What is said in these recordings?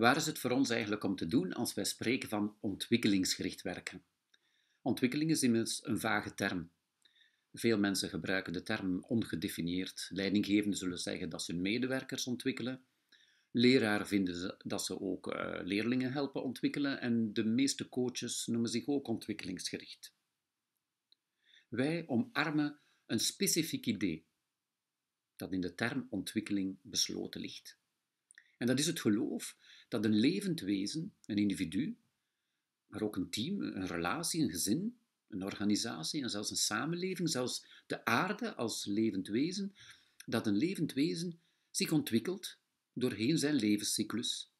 Waar is het voor ons eigenlijk om te doen als wij spreken van ontwikkelingsgericht werken? Ontwikkeling is immers een vage term. Veel mensen gebruiken de term ongedefinieerd. Leidinggevenden zullen zeggen dat ze medewerkers ontwikkelen. Leraren vinden ze dat ze ook eh, leerlingen helpen ontwikkelen. En de meeste coaches noemen zich ook ontwikkelingsgericht. Wij omarmen een specifiek idee dat in de term ontwikkeling besloten ligt. En dat is het geloof dat een levend wezen, een individu, maar ook een team, een relatie, een gezin, een organisatie en zelfs een samenleving, zelfs de aarde als levend wezen, dat een levend wezen zich ontwikkelt doorheen zijn levenscyclus.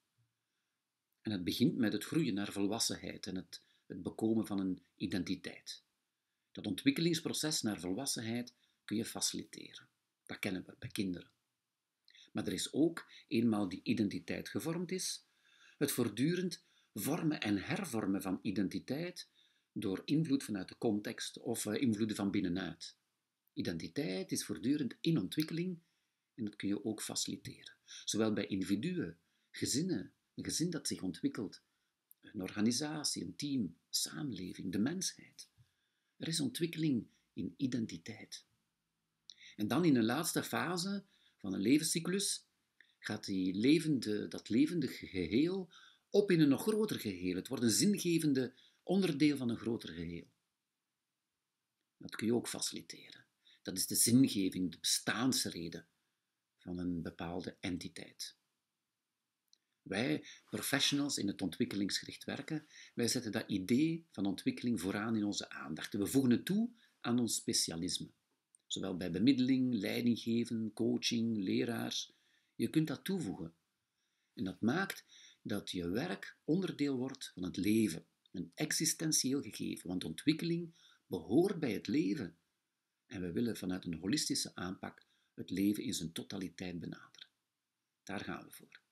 En het begint met het groeien naar volwassenheid en het, het bekomen van een identiteit. Dat ontwikkelingsproces naar volwassenheid kun je faciliteren. Dat kennen we bij kinderen. Maar er is ook, eenmaal die identiteit gevormd is, het voortdurend vormen en hervormen van identiteit door invloed vanuit de context of eh, invloeden van binnenuit. Identiteit is voortdurend in ontwikkeling en dat kun je ook faciliteren. Zowel bij individuen, gezinnen, een gezin dat zich ontwikkelt, een organisatie, een team, samenleving, de mensheid. Er is ontwikkeling in identiteit. En dan in een laatste fase van een levenscyclus, gaat die levende, dat levende geheel op in een nog groter geheel. Het wordt een zingevende onderdeel van een groter geheel. Dat kun je ook faciliteren. Dat is de zingeving, de bestaansreden van een bepaalde entiteit. Wij, professionals in het ontwikkelingsgericht werken, wij zetten dat idee van ontwikkeling vooraan in onze aandacht. We voegen het toe aan ons specialisme zowel bij bemiddeling, leidinggeven, coaching, leraars. Je kunt dat toevoegen. En dat maakt dat je werk onderdeel wordt van het leven, een existentieel gegeven, want ontwikkeling behoort bij het leven. En we willen vanuit een holistische aanpak het leven in zijn totaliteit benaderen. Daar gaan we voor.